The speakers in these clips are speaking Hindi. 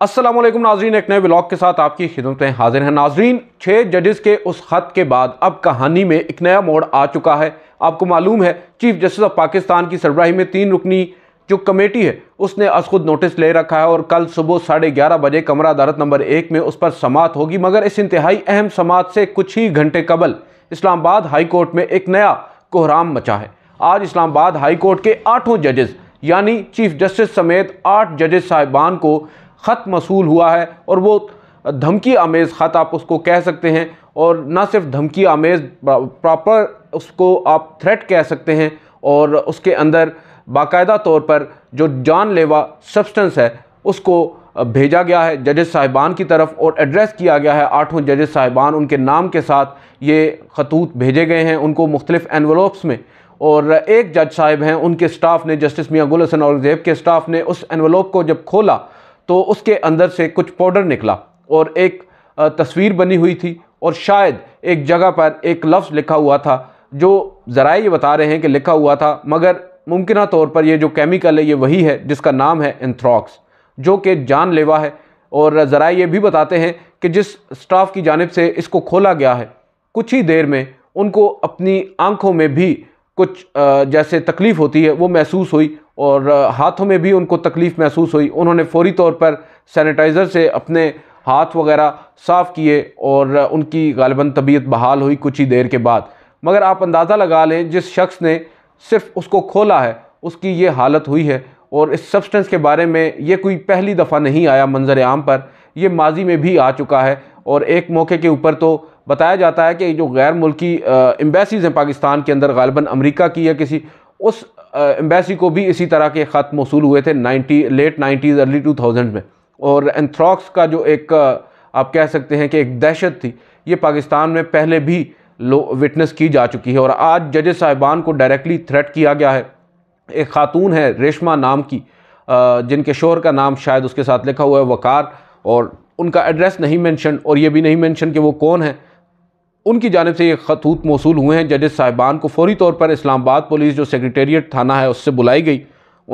असलम नाजरीन एक नए ब्लॉग के साथ आपकी खिदमत में हाजिर हैं नाजरीन छः जजेस के उस ख़त के बाद अब कहानी में एक नया मोड़ आ चुका है आपको मालूम है चीफ जस्टिस ऑफ पाकिस्तान की सरबराही में तीन रुकनी जो कमेटी है उसने आज खुद नोटिस ले रखा है और कल सुबह साढ़े ग्यारह बजे कमरा अदालत नंबर एक में उस पर समात होगी मगर इस इंतहाई अहम समात से कुछ ही घंटे कबल इस्लामाबाद हाई कोर्ट में एक नया कोहराम मचा है आज इस्लामाबाद हाई कोर्ट के आठों जजेस यानी चीफ जस्टिस समेत आठ जजेस साहिबान को ख़त मसूल हुआ है और वो धमकी आमेज़ ख़त आप उसको कह सकते हैं और ना सिर्फ धमकी आमेज़ प्रॉपर उसको आप थ्रेट कह सकते हैं और उसके अंदर बाकायदा तौर पर जो जानलेवा सब्सटेंस है उसको भेजा गया है जजेस साहिबान की तरफ और एड्रेस किया गया है आठों जजेस साहिबान उनके नाम के साथ ये खतूत भेजे गए हैं उनको मुख्तलिफ एनवलोप्स में और एक जज साहिब हैं उनके स्टाफ ने जस्टिस मियाँ गुल हसन और जैब के स्टाफ ने उस एनवलोप को जब खोला तो उसके अंदर से कुछ पाउडर निकला और एक तस्वीर बनी हुई थी और शायद एक जगह पर एक लफ्ज़ लिखा हुआ था जो ज़रा ये बता रहे हैं कि लिखा हुआ था मगर मुमकिन तौर पर यह जो केमिकल है ये वही है जिसका नाम है इंथ्रॉक्स जो कि जानलेवा है और ज़रा ये भी बताते हैं कि जिस स्टाफ की जानब से इसको खोला गया है कुछ ही देर में उनको अपनी आँखों में भी कुछ जैसे तकलीफ़ होती है वो महसूस हुई और हाथों में भी उनको तकलीफ़ महसूस हुई उन्होंने फौरी तौर पर सैनिटाइज़र से अपने हाथ वगैरह साफ़ किए और उनकी गालबा तबीयत बहाल हुई कुछ ही देर के बाद मगर आप अंदाज़ा लगा लें जिस शख्स ने सिर्फ उसको खोला है उसकी ये हालत हुई है और इस सब्सटेंस के बारे में ये कोई पहली दफ़ा नहीं आया मंजर आम पर ये माजी में भी आ चुका है और एक मौके के ऊपर तो बताया जाता है कि जो गैर मुल्की एम्बेसीज़ हैं पाकिस्तान के अंदर गालबा अमरीका की या किसी उस एम्बेसी को भी इसी तरह के ख़त मौसू हुए थे ninety late nineties early two thousand में और एंथ्रॉक्स का जो एक आप कह सकते हैं कि एक दहशत थी ये पाकिस्तान में पहले भी विटनेस की जा चुकी है और आज जज साहिबान को डायरेक्टली थ्रेट किया गया है एक खातून है रेशमा नाम की जिनके शोहर का नाम शायद उसके साथ लिखा हुआ है वकार और उनका एड्रेस नहीं मेंशन और ये भी नहीं मेंशन कि वो कौन है उनकी जानब से ये खतूत मौसू हुए हैं जजेस साहिबान को फौरी तौर पर इस्लामाबाद पुलिस जो सेक्रटेरिएट थाना है उससे बुलाई गई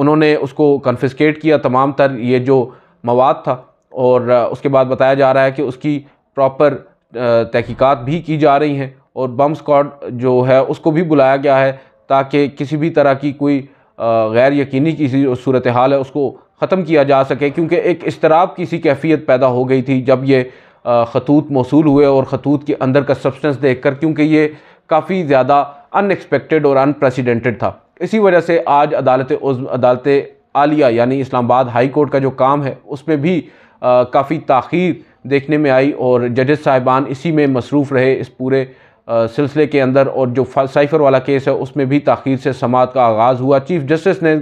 उन्होंने उसको कन्फिस्केट किया तमाम तर ये जो मवाद था और उसके बाद बताया जा रहा है कि उसकी प्रॉपर तहकीक़त भी की जा रही हैं और बम स्कॉड जो है उसको भी बुलाया गया है ताकि किसी भी तरह की कोई गैर यकीनी की सूरत हाल है उसको ख़त्म किया जा सके क्योंकि एक इसतराब की सी कैफियत पैदा हो गई थी जब ये खतूत मौसू हुए और खतूत के अंदर का सब्सटेंस देख कर क्योंकि ये काफ़ी ज़्यादा अनएक्सपेक्टेड और अनप्रेसिडेंटेड था इसी वजह से आज अदालत अदालत आलिया यानी इस्लामाबाद हाई कोर्ट का जो काम है उसमें भी काफ़ी ताखीर देखने में आई और जजेस साहिबान इसी में मसरूफ़ रहे इस पूरे सिलसिले के अंदर और जो साइफ़र वाला केस है उसमें भी ताखीर से समात का आगाज़ हुआ चीफ जस्टिस ने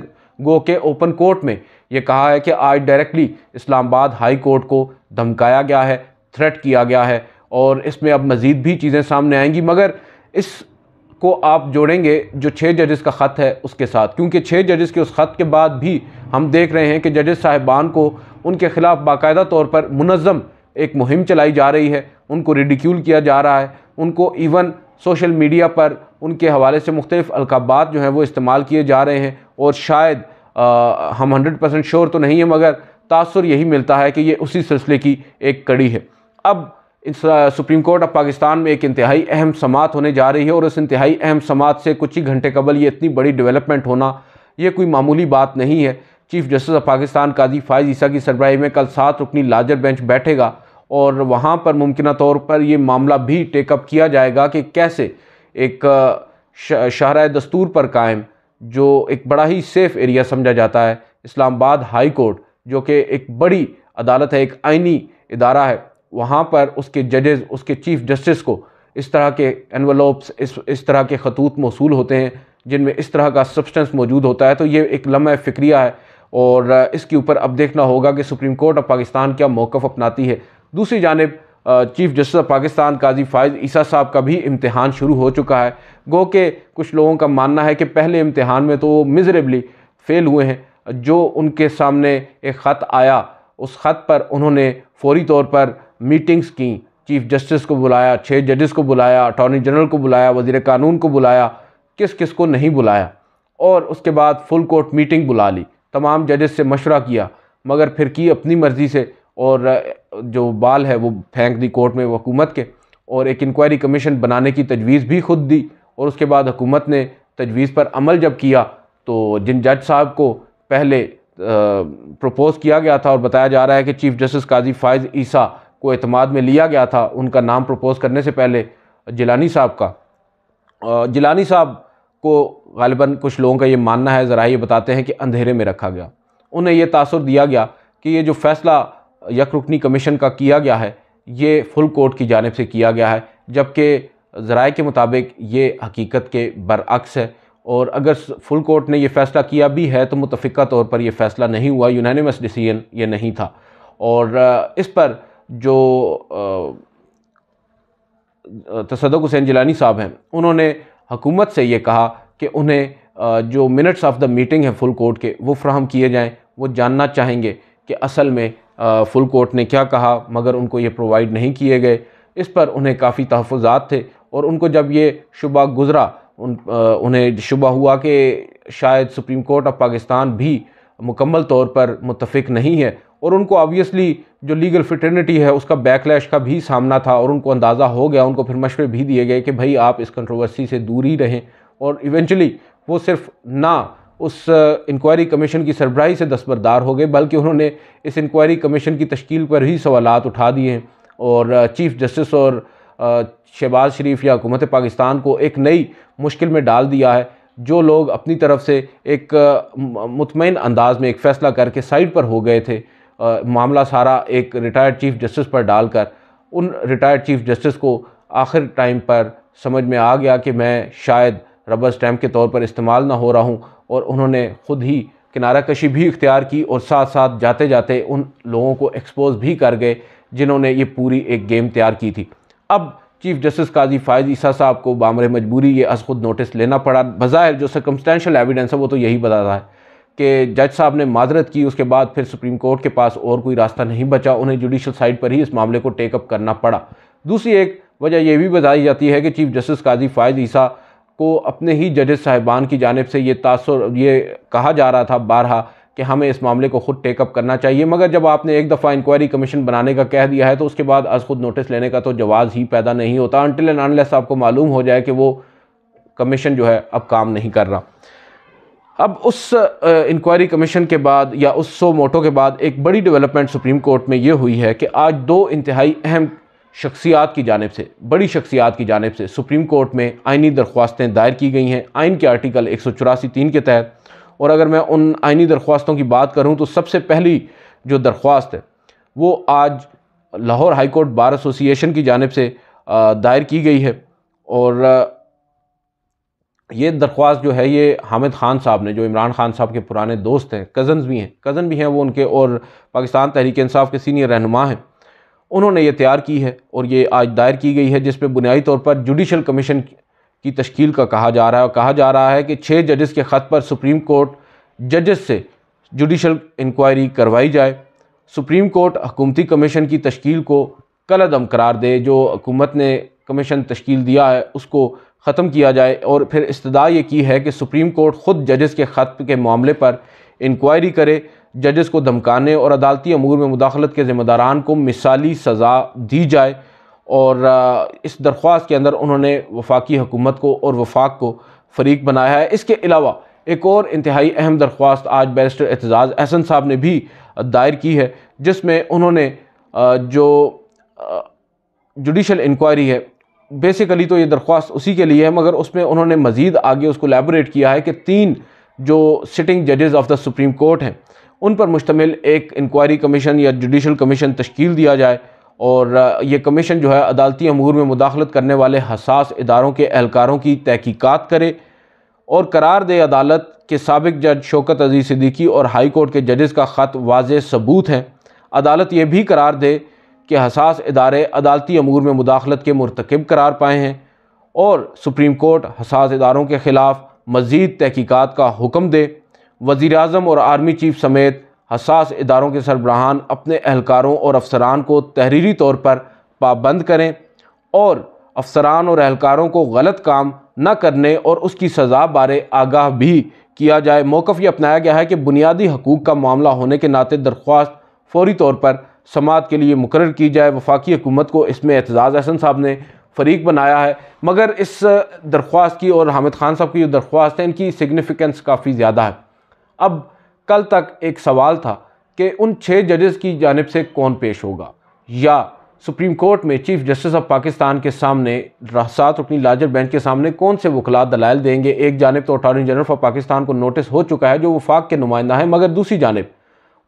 गो के ओपन कोर्ट में ये कहा है कि आज डायरेक्टली इस्लामाबाद हाई कोर्ट को धमकाया गया है थ्रेट किया गया है और इसमें अब मज़ीद भी चीज़ें सामने आएंगी मगर इसको आप जोड़ेंगे जो छः जजेस का ख़त है उसके साथ क्योंकि छः जजेस के उस ख़त के बाद भी हम देख रहे हैं कि जजेस साहिबान को उनके ख़िलाफ़ बाकायदा तौर पर मुनज़म एक मुहिम चलाई जा रही है उनको रिडिक्यूल किया जा रहा है उनको इवन सोशल मीडिया पर उनके हवाले से मुख्तलिफ़ अलकाबात जो हैं वो इस्तेमाल किए जा रहे हैं और शायद आ, हम हंड्रेड परसेंट श्योर तो नहीं है मगर तासर यही मिलता है कि ये उसी सिलसिले की एक कड़ी है अब सुप्रीम कोर्ट ऑफ पाकिस्तान में एक इंतहाई अहम समात होने जा रही है और उस इंतहाई अहम समात से कुछ ही घंटे कबल ये इतनी बड़ी डेवलपमेंट होना ये कोई मामूली बात नहीं है chief justice of Pakistan Qazi Faez Isa की सरबराही में कल सात रुकनी लार्जर बेंच बैठेगा और वहाँ पर मुमकिन तौर पर यह मामला भी टेकअप किया जाएगा कि कैसे एक शाहरा दस्तूर पर कायम जो एक बड़ा ही सेफ़ एरिया समझा जाता है इस्लामाबाद हाई कोर्ट जो कि एक बड़ी अदालत है एक आइनी इदारा है वहाँ पर उसके जजेस उसके चीफ जस्टिस को इस तरह के एनवलोप्स इस इस तरह के खतूत मौसू होते हैं जिनमें इस तरह का सब्सटेंस मौजूद होता है तो ये एक लम्हा फ़िक्रिया है और इसके ऊपर अब देखना होगा कि सुप्रीम कोर्ट ऑफ पाकिस्तान क्या मौक़ अपनाती है दूसरी जानब chief justice of Pakistan Qazi Faez Isa साहब का भी इम्तहान शुरू हो चुका है गो के कुछ लोगों का मानना है कि पहले इम्तहान में तो वो मिजरेबली फ़ेल हुए हैं जो उनके सामने एक ख़त आया उस ख़त पर उन्होंने फौरी तौर पर मीटिंग्स की चीफ जस्टिस को बुलाया छः जजेस को बुलाया अटॉर्नी जनरल को बुलाया वजीर कानून को बुलाया किस किस को नहीं बुलाया और उसके बाद फुल कोर्ट मीटिंग बुला ली तमाम जजेस से मशवरा किया मगर फिर की अपनी मर्ज़ी से और जो बाल है वो फेंक दी कोर्ट में हुकूमत के और एक इंक्वायरी कमीशन बनाने की तजवीज़ भी खुद दी और उसके बाद हुकूमत ने तजवीज़ पर अमल जब किया तो जिन जज साहब को पहले प्रपोज़ किया गया था और बताया जा रहा है कि चीफ जस्टिस काजी फ़ायज़ ईसा को अतमाद में लिया गया था उनका नाम प्रपोज़ करने से पहले जिलानी साहब का जिलानी साहब को गालिबा कुछ लोगों का ये मानना है ज़रा ये बताते हैं कि अंधेरे में रखा गया उन्हें यह तासर दिया गया कि ये जो फ़ैसला रुकनी कमीशन का किया गया है ये फुल कोर्ट की जानब से किया गया है जबकि ज़राए के मुताबिक ये हकीकत के बरअक्स है और अगर फुल कोर्ट ने यह फ़ैसला किया भी है तो मुतफ़ा तौर पर यह फ़ैसला नहीं हुआ यूनानिमस डिसीजन ये नहीं था और इस पर जो तसद हुसैन जिलानी साहब हैं उन्होंने हकूमत से ये कहा कि उन्हें जो मिनट्स ऑफ द मीटिंग है फुल कोर्ट के वो फ्राहम किए जाएँ वो जानना चाहेंगे कि असल में फुल कोर्ट ने क्या कहा मगर उनको ये प्रोवाइड नहीं किए गए इस पर उन्हें काफ़ी तहफ़ात थे और उनको जब ये शुबा गुज़रा उन उन्हें शुबा हुआ कि शायद सुप्रीम कोर्ट ऑफ पाकिस्तान भी मुकम्मल तौर पर मुतफिक नहीं है और उनको ऑबियसली जो लीगल फिटर्निटी है उसका बैकलैश का भी सामना था और उनको अंदाज़ा हो गया उनको फिर मशवरे भी दिए गए कि भाई आप इस कंट्रोवर्सी से दूर ही रहें और इवेंचुअली वो सिर्फ ना उस इंक्वायरी कमीशन की सरबराही से दस्तबरदार हो गए बल्कि उन्होंने इस इंक्वायरी कमीशन की तश्कील पर ही सवालत उठा दिए और चीफ जस्टिस और शहबाज शरीफ या हुकूमत पाकिस्तान को एक नई मुश्किल में डाल दिया है जो लोग अपनी तरफ से एक मुतमिन अंदाज में एक फ़ैसला करके साइड पर हो गए थे आ, मामला सारा एक रिटायर्ड चीफ जस्टिस पर डालकर उन रिटायर्ड चीफ जस्टिस को आखिर टाइम पर समझ में आ गया कि मैं शायद रबर स्टैम्प के तौर पर इस्तेमाल ना हो रहा हूँ और उन्होंने ख़ुद ही किनारा कशी भी इख्तियार की और साथ साथ जाते जाते उन लोगों को एक्सपोज भी कर गए जिन्होंने ये पूरी एक गेम तैयार की थी अब चीफ जस्टिस काजी फ़ायद ईसा साहब को बामर मजबूरी ये अस खुद नोटिस लेना पड़ा बज़ाहिर जो सकमस्टेंशल एविडेंस है वो तो यही बताता है कि जज साहब ने माजरत की उसके बाद फिर सुप्रीम कोर्ट के पास और कोई रास्ता नहीं बचा उन्हें जुडिशल साइड पर ही इस मामले को टेकअप करना पड़ा दूसरी एक वजह यह भी बताई जाती है कि चीफ जस्टिस काजी फ़ायद ईसा को अपने ही जजेस साहिबान की जानब से ये तासर ये कहा जा रहा था बारहा कि हमें इस मामले को खुद टेकअप करना चाहिए मगर जब आपने एक दफ़ा इंक्वायरी कमीशन बनाने का कह दिया है तो उसके बाद आज खुद नोटिस लेने का तो जवाज़ ही पैदा नहीं होता अनटिल एंड अनलेस आपको मालूम हो जाए कि वो कमीशन जो है अब काम नहीं कर रहा अब उस इंक्वायरी कमीशन के बाद या उस सो मोटो के बाद एक बड़ी डेवलपमेंट सुप्रीम कोर्ट में ये हुई है कि आज दो इंतहाई अहम शख्सियात की जानब से बड़ी शख्सियात की जानब से सुप्रीम कोर्ट में आइनी दरख्वास्तें दायर की गई हैं आइन के आर्टिकल एक सौ चौरासी तीन के तहत और अगर मैं उन आइनी दरख्वास्तों की बात करूँ तो सबसे पहली जो दरख्वास्त है वो आज Lahore high court bar association की जानब से दायर की गई है और ये दरख्वास्त जो है ये हामिद खान साहब ने जो इमरान खान साहब के पुराने दोस्त हैं कज़न भी हैं कज़न भी हैं वो उनके और पाकिस्तान तहरीक इंसाफ के सीनियर रहनुमा हैं उन्होंने ये तैयार की है और ये आज दायर की गई है जिस पर बुनियादी तौर पर जुडिशल कमीशन की तश्कील का कहा जा रहा है और कहा जा रहा है कि छः जजेस के ख़त पर सुप्रीम कोर्ट जजेस से जुडिशल इंक्वायरी करवाई जाए सुप्रीम कोर्ट हकूमती कमीशन की तश्कील को कलदम करार दे जो हकूमत ने कमीशन तश्कील दिया है उसको ख़त्म किया जाए और फिर इस्तः ये की है कि सुप्रीम कोर्ट ख़ुद जजेस के ख़त के मामले पर इंक्वायरी करे जजेस को धमकाने और अदालती अमूर में मुदाखलत के ज़िम्मेदारान को मिसाली सज़ा दी जाए और इस दरख्वास्त के अंदर उन्होंने वफाकी हुकूमत को और वफाक को फरीक बनाया है इसके अलावा एक और इंतहाई अहम दरख्वास्त आज बैरिस्टर एतजाज़ अहसन साहब ने भी दायर की है जिसमें उन्होंने जो जुडिशल इंक्वायरी है बेसिकली तो ये दरख्वास्त उसी के लिए है मगर उसमें उन्होंने मज़ीद आगे उसको लेबोरेट किया है कि तीन जो सिटिंग जजेज़ ऑफ द सुप्रीम कोर्ट हैं उन पर मुश्तमिल एक इंक्वायरी कमीशन या जुडिशल कमीशन तश्कील दिया जाए और ये कमीशन जो है अदालती अमूर में मुदाखलत करने वाले हसास इदारों के एहलकारों की तहकीकत करे और करार दे अदालत के सबक जज शौकत अजीज़ सिद्दीकी और हाई कोर्ट के जजेस का ख़त वाज सबूत हैं अदालत ये भी करार दे कि हसास इदारे अदालती अमूर में मुदाखलत के मरतकब करार पाए हैं और सुप्रीम कोर्ट हसास इदारों के ख़िलाफ़ मज़ीद तहकीक़ात का हुक्म दे वज़ी अजम और आर्मी चीफ समेत हसास इदारों के सरबराहान अपने अहलकारों और अफसरान को तहरीरी तौर पर पाबंद करें और अफसरान और अहलकारों को गलत काम न करने और उसकी सज़ा बारे आगाह भी किया जाए मौक़ ये अपनाया गया है कि बुनियादी हकूक़ का मामला होने के नाते दरख्वास्त फौरी तौर पर समात के लिए मुकर की जाए वफाकी हुकूमत को इसमें एतजाज़ अहसन साहब ने फरीक बनाया है मगर इस दरख्वास्त की और हामिद खान साहब की जो दरख्वास्त है इनकी सिग्निफिकेंस काफ़ी ज़्यादा है अब कल तक एक सवाल था कि उन छः जजेस की जानब से कौन पेश होगा या सुप्रीम कोर्ट में चीफ जस्टिस ऑफ पाकिस्तान के सामने सात रुकनी लार्जर बेंच के सामने कौन से वकला दलाल देंगे एक जानब तो अटॉर्नी जनरल ऑफ पाकिस्तान को नोटिस हो चुका है जो वफाक के नुमाइंदा है मगर दूसरी जानब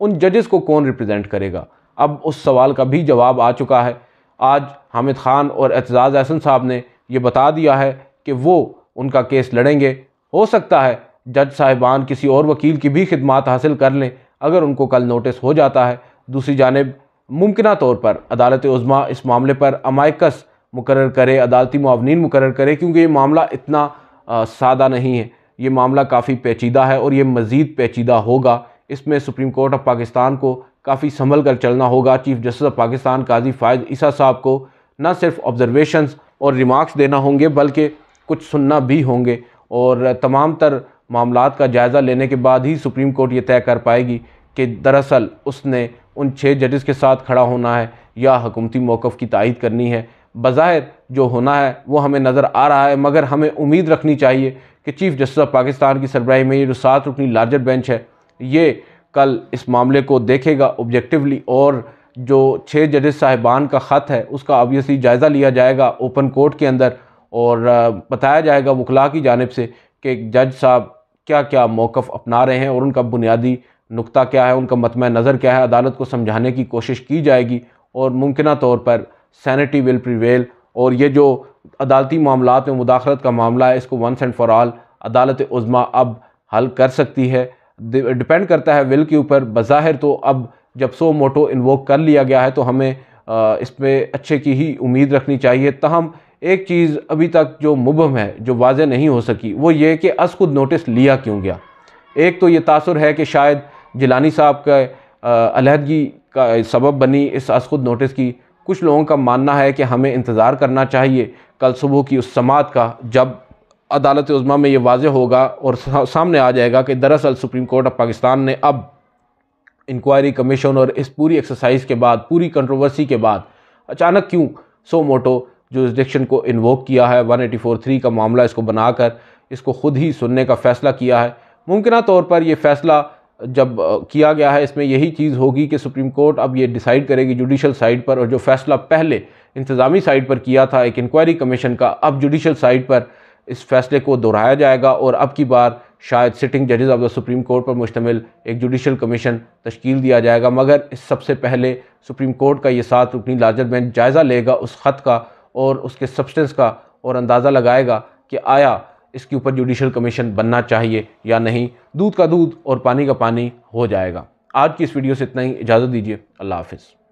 उन जजेस को कौन रिप्रजेंट करेगा अब उस सवाल का भी जवाब आ चुका है आज हामिद खान और एतजाज़ अहसन साहब ने यह बता दिया है कि वो उनका केस लड़ेंगे हो सकता है जज साहिबान किसी और वकील की भी खिदमत हासिल कर लें अगर उनको कल नोटिस हो जाता है दूसरी जानब मुमकिन तौर पर अदालत उज़मा इस मामले पर अमायकस मुकर करे अदालती मुआवनी मुकर करे क्योंकि ये मामला इतना आ, सादा नहीं है ये मामला काफ़ी पेचीदा है और ये मज़ीद पेचीदा होगा इसमें सुप्रीम कोर्ट ऑफ पाकिस्तान को काफ़ी संभल कर चलना होगा chief justice of Pakistan Qazi Faez Isa साहब को न सिर्फ ऑब्ज़रवेशनस और रिमार्क्स देना होंगे बल्कि कुछ सुनना भी होंगे और तमाम तर मामला का जायज़ा लेने के बाद ही सुप्रीम कोर्ट ये तय कर पाएगी कि दरअसल उसने उन छः जजेस के साथ खड़ा होना है या हकूमती मौक़ की तइद करनी है बज़ाहिर जो होना है वो हमें नज़र आ रहा है मगर हमें उम्मीद रखनी चाहिए कि चीफ़ जस्टिस ऑफ पाकिस्तान की सरबराही में ये जो सात रुकनी लार्जर बेंच है ये कल इस मामले को देखेगा ऑब्जेक्टिवली और जो छः जजेस साहिबान का ख़त है उसका ऑबियसली जायज़ा लिया जाएगा ओपन कोर्ट के अंदर और बताया जाएगा वकला की जानब से कि जज साहब क्या क्या मौक़ अपना रहे हैं और उनका बुनियादी नुकता क्या है उनका मतम नज़र क्या है अदालत को समझाने की कोशिश की जाएगी और मुमकिन तौर पर सैनिटी विल प्रिवेल और ये जो अदालती मामला में मुदाखलत का मामला है इसको वंस एंड फॉर ऑल अदालत उज़मा अब हल कर सकती है डिपेंड करता है विल के ऊपर बज़ाहिर तो अब जब सो मोटो इन्वोक कर लिया गया है तो हमें इस पर अच्छे की ही उम्मीद रखनी चाहिए तहम एक चीज़ अभी तक जो मुबम है जो वाज नहीं हो सकी वो ये कि अस खुद नोटिस लिया क्यों गया एक तो ये तासर है कि शायद जिलानी साहब का अलहदगी का सबब बनी इस अस खुद नोटिस की कुछ लोगों का मानना है कि हमें इंतज़ार करना चाहिए कल सुबह की उस समात का जब अदालत उज़मा में ये वाज होगा और सामने आ जाएगा कि दरअसल सुप्रीम कोर्ट ऑफ पाकिस्तान ने अब इंक्वायरी कमीशन और इस पूरी एक्सरसाइज के बाद पूरी कंट्रोवर्सी के बाद अचानक क्यों सो मोटो जो जुरिस्डिक्शन को इन्वोक किया है वन एटी फोर थ्री का मामला इसको बनाकर इसको ख़ुद ही सुनने का फ़ैसला किया है मुमकिन तौर पर यह फ़ैसला जब किया गया है इसमें यही चीज़ होगी कि सुप्रीम कोर्ट अब ये डिसाइड करेगी जुडिशल साइड पर और जो फैसला पहले इंतज़ामी साइड पर किया था एक इंक्वायरी कमीशन का अब जुडिशल साइड पर इस फैसले को दोहराया जाएगा और अब की बार शायद सिटिंग जजेज़ ऑफ द सुप्रीम कोर्ट पर मुश्तमिल एक जुडिशल कमीशन तश्कील दिया जाएगा मगर इस सबसे पहले सुप्रीम कोर्ट का ये सात रुकनी लाजर बेंच जायज़ा लेगा उस ख़त का और उसके सब्सटेंस का और अंदाज़ा लगाएगा कि आया इसके ऊपर जुडिशल कमीशन बनना चाहिए या नहीं दूध का दूध और पानी का पानी हो जाएगा आज की इस वीडियो से इतना ही इजाज़त दीजिए अल्लाह हाफिज़